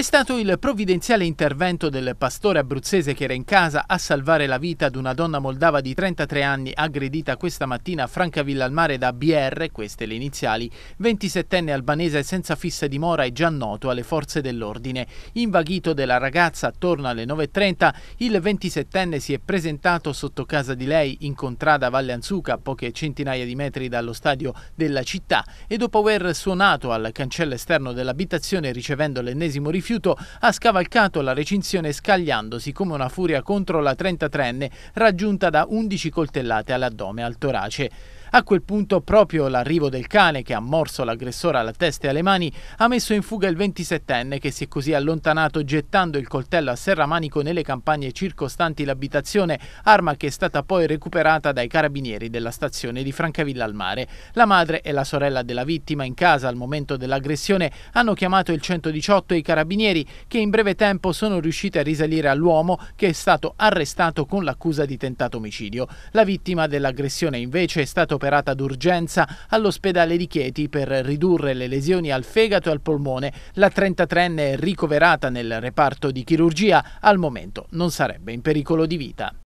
È stato il provvidenziale intervento del pastore abruzzese che era in casa a salvare la vita di una donna moldava di 33 anni aggredita questa mattina a Francavilla al mare da BR, queste le iniziali, 27enne albanese senza fissa dimora e già noto alle forze dell'ordine. Invaghito della ragazza attorno alle 9.30, il 27enne si è presentato sotto casa di lei in contrada Valle Anzuca, a poche centinaia di metri dallo stadio della città, e dopo aver suonato al cancello esterno dell'abitazione ricevendo l'ennesimo rifiuto, rifiuto ha scavalcato la recinzione scagliandosi come una furia contro la 33enne raggiunta da 11 coltellate all'addome e al torace. A quel punto proprio l'arrivo del cane che ha morso l'aggressore alla testa e alle mani ha messo in fuga il 27enne che si è così allontanato gettando il coltello a serramanico nelle campagne circostanti l'abitazione, arma che è stata poi recuperata dai carabinieri della stazione di Francavilla al Mare. La madre e la sorella della vittima in casa al momento dell'aggressione hanno chiamato il 118 e i carabinieri che in breve tempo sono riusciti a risalire all'uomo che è stato arrestato con l'accusa di tentato omicidio. La vittima dell'aggressione invece è stato operata d'urgenza all'ospedale di Chieti per ridurre le lesioni al fegato e al polmone. La 33enne è ricoverata nel reparto di chirurgia, al momento non sarebbe in pericolo di vita.